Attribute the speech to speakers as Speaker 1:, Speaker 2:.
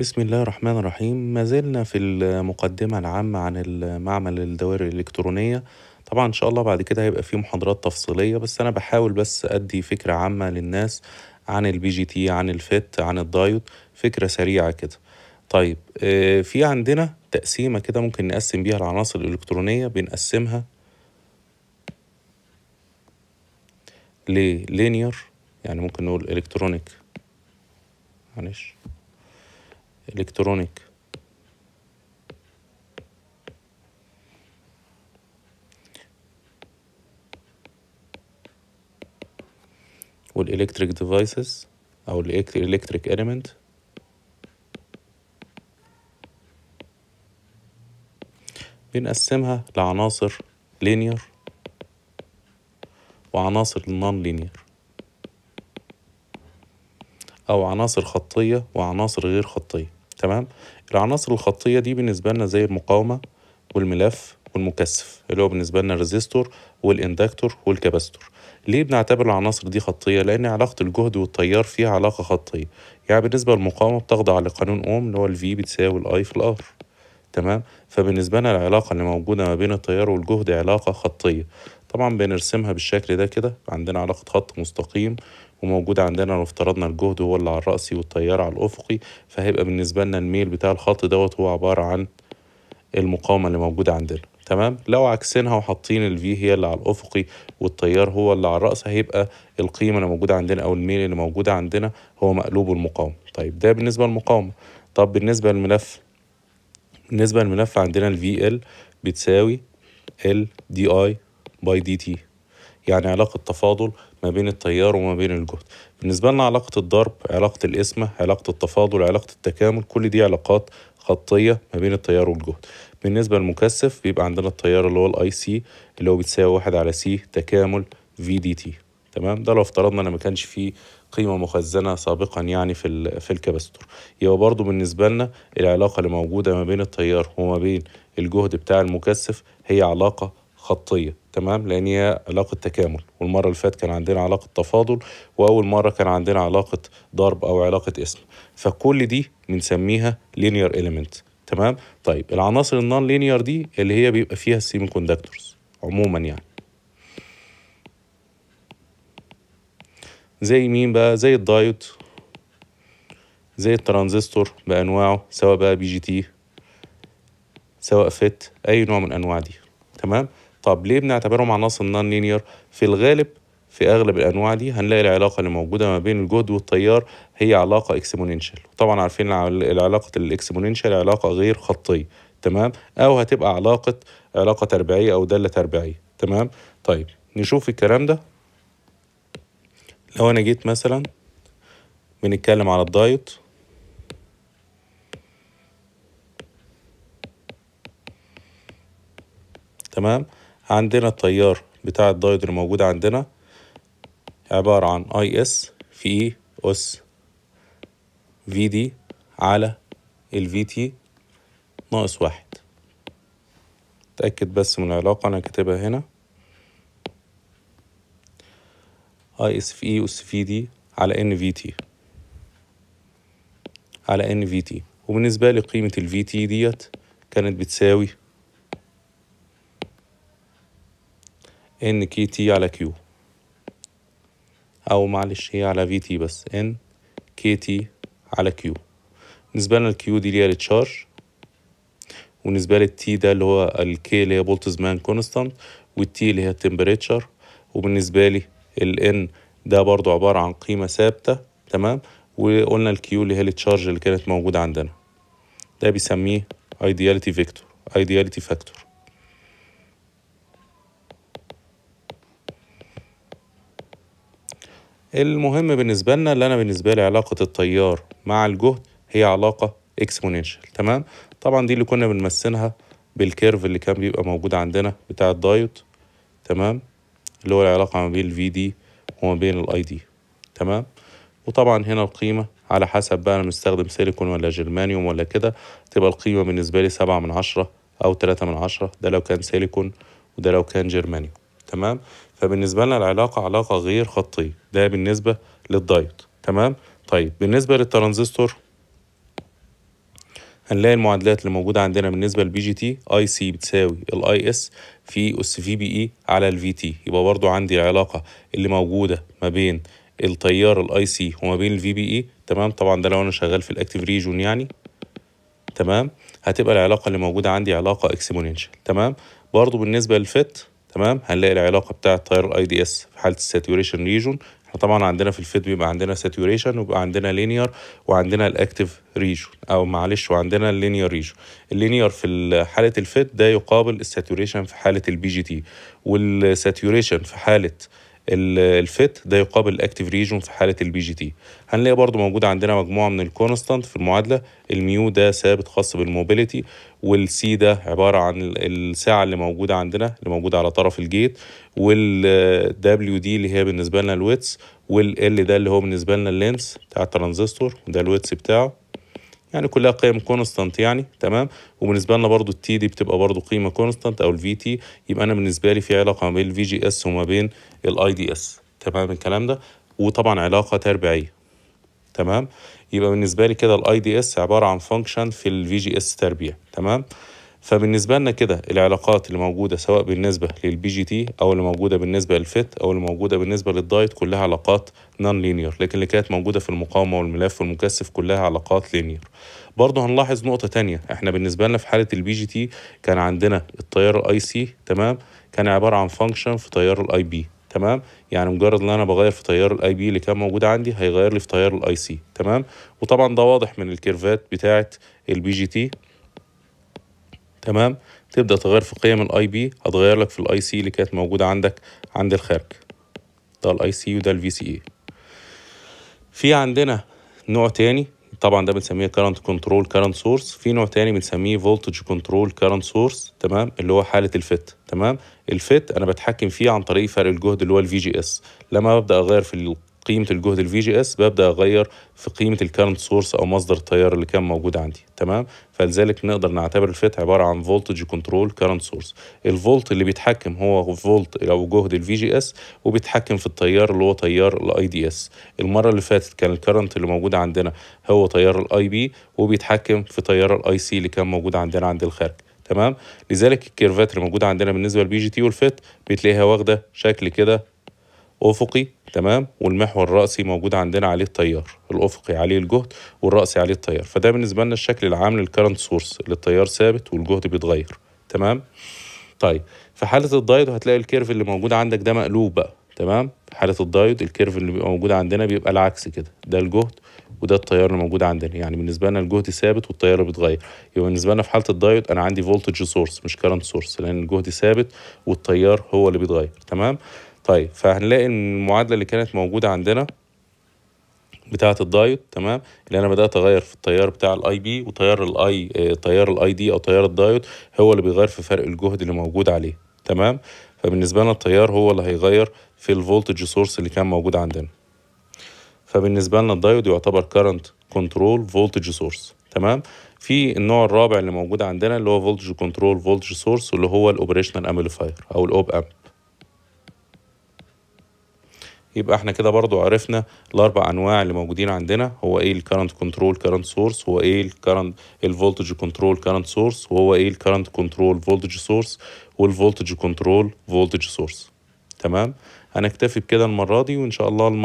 Speaker 1: بسم الله الرحمن الرحيم ما زلنا في المقدمة العامة عن المعمل الدوائر الإلكترونية طبعا إن شاء الله بعد كده هيبقى في محاضرات تفصيلية بس أنا بحاول بس أدي فكرة عامة للناس عن البي جي تي عن الفت عن الدايود فكرة سريعة كده طيب آه، في عندنا تقسيمة كده ممكن نقسم بيها العناصر الإلكترونية بنقسمها للينير يعني ممكن نقول إلكترونيك معلش الإلكترونيك والإلكتريك ديفايسز أو الإلكتريك إليمنت بنقسمها لعناصر لينير وعناصر نون لينير أو عناصر خطية وعناصر غير خطية تمام العناصر الخطيه دي بالنسبه لنا زي المقاومه والملف والمكثف اللي هو بالنسبه لنا الريزيستور والاندكتور والكباستور ليه بنعتبر العناصر دي خطيه لان علاقه الجهد والتيار فيها علاقه خطيه يعني بالنسبه للمقاومه بتخضع لقانون اوم اللي هو V بتساوي الاي في الار تمام فبالنسبه لنا العلاقه اللي موجوده ما بين التيار والجهد علاقه خطيه طبعا بنرسمها بالشكل ده كده عندنا علاقه خط مستقيم وموجود عندنا لو افترضنا الجهد هو اللي على الرأسي والتيار على الأفقي فهيبقى بالنسبة لنا الميل بتاع الخط دوت هو عبارة عن المقاومة اللي موجودة عندنا تمام لو عكسينها وحاطين الفي هي اللي على الأفقي والتيار هو اللي على الرأس هيبقى القيمة اللي موجودة عندنا أو الميل اللي موجودة عندنا هو مقلوب المقاومة طيب ده بالنسبة للمقاومة طب بالنسبة للملف بالنسبة للملف عندنا ال VL بتساوي ال اي باي دي تي يعني علاقة تفاضل ما بين التيار وما بين الجهد بالنسبة لنا علاقة الضرب علاقة القسمة علاقة التفاضل علاقة التكامل كل دي علاقات خطية ما بين التيار والجهد بالنسبة للمكثف بيبقى عندنا التيار اللي هو الاي سي اللي هو بتساوي واحد على سي تكامل في دي تي تمام ده لو افترضنا ان ما كانش فيه قيمة مخزنة سابقا يعني في في الكباستور يبقى برضو بالنسبة لنا العلاقة اللي موجودة ما بين التيار وما بين الجهد بتاع المكثف هي علاقة خطية تمام لان هي علاقه تكامل والمره اللي فاتت كان عندنا علاقه تفاضل واول مره كان عندنا علاقه ضرب او علاقه اسم فكل دي بنسميها لينير اليمنت تمام طيب العناصر النون لينير دي اللي هي بيبقى فيها السيمي كوندكتورز عموما يعني زي مين بقى زي الدايود زي الترانزستور بانواعه سواء بقى بي جي تي سواء فت اي نوع من انواع دي تمام طب ليه بنعتبرهم عناصر نون لينير في الغالب في اغلب الانواع دي هنلاقي العلاقه اللي موجوده ما بين الجهد والتيار هي علاقه اكسبوننشال وطبعا عارفين علاقه الاكسبوننشال علاقه غير خطيه تمام او هتبقى علاقه علاقه تربيعيه او داله تربيعيه تمام طيب نشوف الكلام ده لو انا جيت مثلا بنتكلم على الدايت تمام عندنا التيار بتاع الدايد اللي موجود عندنا عبارة عن اي اس في اي اس في دي على الفي تي ناقص واحد تأكد بس من العلاقة أنا كاتبها هنا اي اس في اي اس في دي على ان في تي على ان في تي وبالنسبة لقيمة قيمة الفي تي ديت كانت بتساوي ان كي تي على كيو او معلش هي على في تي بس ان كي تي على كيو بالنسبة لنا الكيو دي ليها التشارج وبالنسبة للتي ده اللي هو الكي اللي هي بولتز مان كونستانت والتي اللي هي التمبريتشر وبالنسبة لي الان ده برضو عبارة عن قيمة ثابتة تمام وقلنا الكيو اللي هي التشارج اللي كانت موجودة عندنا ده بيسميه ideality vector ideality factor المهم بالنسبة لنا اللي أنا بالنسبة لي علاقة التيار مع الجهد هي علاقة اكسبوننشال تمام طبعا دي اللي كنا بنمثلها بالكيرف اللي كان بيبقى موجود عندنا بتاع الدايت تمام اللي هو العلاقة ما بين الفي دي وما بين الاي دي تمام وطبعا هنا القيمة على حسب بقى أنا مستخدم سيليكون ولا جرمانيوم ولا كده تبقى القيمة بالنسبة لي سبعة من عشرة أو تلاتة من عشرة ده لو كان سيليكون وده لو كان جرمانيوم تمام فبالنسبه لنا العلاقه علاقه غير خطيه ده بالنسبه للدايت تمام طيب بالنسبه للترانزستور هنلاقي المعادلات اللي موجوده عندنا بالنسبه للبي جي تي اي سي بتساوي الاي اس في اس في بي اي e على الفي تي يبقى برضو عندي العلاقه اللي موجوده ما بين التيار الاي سي وما بين الفي بي اي e. تمام طبعا ده لو انا شغال في الاكتيف ريجون يعني تمام هتبقى العلاقه اللي موجوده عندي علاقه اكسبوننشال تمام برضو بالنسبه للفت تمام هنلاقي العلاقه بتاعه تاير الاي دي اس في حاله الساتوريشن ريجون احنا طبعا عندنا في الفيد بيبقى عندنا ساتوريشن ويبقى عندنا لينير وعندنا الاكتيف ريجون او معلش وعندنا اللينير ريجون اللينير في حاله الفيد ده يقابل الساتوريشن في حاله البي جي تي والساتوريشن في حاله الفيت ده يقابل الاكتيف ريجون في حاله البي جي تي هنلاقي برضو موجود عندنا مجموعه من الكونستانت في المعادله الميو ده ثابت خاص بالموبيليتي والسي ده عباره عن الساعه اللي موجوده عندنا اللي موجوده على طرف الجيت والدبليو دي اللي هي بالنسبه لنا الويتس والال ده اللي هو بالنسبه لنا اللينس بتاع الترانزستور وده الويتس بتاعه يعني كلها قيم كونستانت يعني تمام وبالنسبه لنا برضو التي دي بتبقى برضو قيمه كونستانت او الفي تي يبقى انا بالنسبه لي في علاقه ما بين الفي جي اس وما بين الاي دي اس تمام الكلام ده وطبعا علاقه تربيعيه تمام يبقى بالنسبه لي كده الاي دي اس عباره عن فانكشن في الفي جي اس تربيع تمام فبالنسبة لنا كده العلاقات اللي موجودة سواء بالنسبة للبي جي تي أو اللي موجودة بالنسبة للفت أو اللي موجودة بالنسبة للدايت كلها علاقات نون لينير لكن اللي كانت موجودة في المقاومة والملف والمكثف كلها علاقات لينير برضه هنلاحظ نقطة تانية احنا بالنسبة لنا في حالة البي جي تي كان عندنا التيار الاي سي تمام كان عبارة عن فانكشن في تيار الاي بي تمام يعني مجرد ان انا بغير في تيار الاي بي اللي كان موجود عندي هيغير لي في تيار الاي سي تمام وطبعا ده واضح من الكيرفات بتاعه البي جي تي تمام تبدا تغير في قيم الاي بي هتغير لك في الاي سي اللي كانت موجوده عندك عند الخارج ده الاي سي وده الفي سي اي e. في عندنا نوع تاني طبعا ده بنسميه كرنت كنترول كرنت سورس في نوع تاني بنسميه فولتج كنترول كرنت سورس تمام اللي هو حاله الفت تمام الفت انا بتحكم فيه عن طريق فرق الجهد اللي هو الفي جي اس لما ببدا اغير في قيمه الجهد الفي جي اس ببدا اغير في قيمه الكارنت سورس او مصدر التيار اللي كان موجود عندي تمام فلذلك نقدر نعتبر الفت عباره عن فولتج كنترول كارنت سورس الفولت اللي بيتحكم هو فولت او جهد الفي جي اس وبيتحكم في التيار اللي هو تيار الاي دي اس المره اللي فاتت كان الكارنت اللي موجود عندنا هو تيار الاي بي وبيتحكم في تيار الاي سي اللي كان موجود عندنا عند الخارج تمام لذلك الكيرفات اللي موجوده عندنا بالنسبه للبي جي تي والفت بتلاقيها واخده شكل كده افقي تمام والمحور الرأسي موجود عندنا عليه التيار الافقي عليه الجهد والرأسي عليه التيار فده بالنسبه لنا الشكل العام للكرنت سورس اللي التيار ثابت والجهد بيتغير تمام طيب في حاله الدايد هتلاقي الكيرف اللي موجود عندك ده مقلوب بقى تمام حاله الدايد الكيرف اللي بيبقى موجود عندنا بيبقى العكس كده ده الجهد وده التيار اللي موجود عندنا يعني بالنسبه لنا الجهد ثابت والتيار بيتغير يبقى بالنسبه لنا في حاله الدايود انا عندي فولتج سورس مش كرنت سورس لان الجهد ثابت والتيار هو اللي بيتغير تمام طيب فهنلاقي ان المعادله اللي كانت موجوده عندنا بتاعه الدايت تمام اللي انا بدات اغير في التيار بتاع الاي بي وتيار الاي آه، تيار الاي دي او تيار الدايت هو اللي بيغير في فرق الجهد اللي موجود عليه تمام فبالنسبه لنا التيار هو اللي هيغير في الفولتج سورس اللي كان موجود عندنا فبالنسبه لنا الدايود يعتبر كارنت كنترول فولتج سورس تمام في النوع الرابع اللي موجود عندنا اللي هو فولتج كنترول فولتج سورس واللي هو الاوبريشنال امبليفاير او الاوب امب يبقى احنا كده برضو عرفنا الاربع انواع اللي موجودين عندنا هو ايه الكرنت كنترول كرنت سورس هو ايه الكرنت الفولتج كنترول كرنت سورس وهو ايه الكرنت كنترول فولتج سورس والفولتج كنترول فولتج سورس تمام هنكتفي بكده المره دي وان شاء الله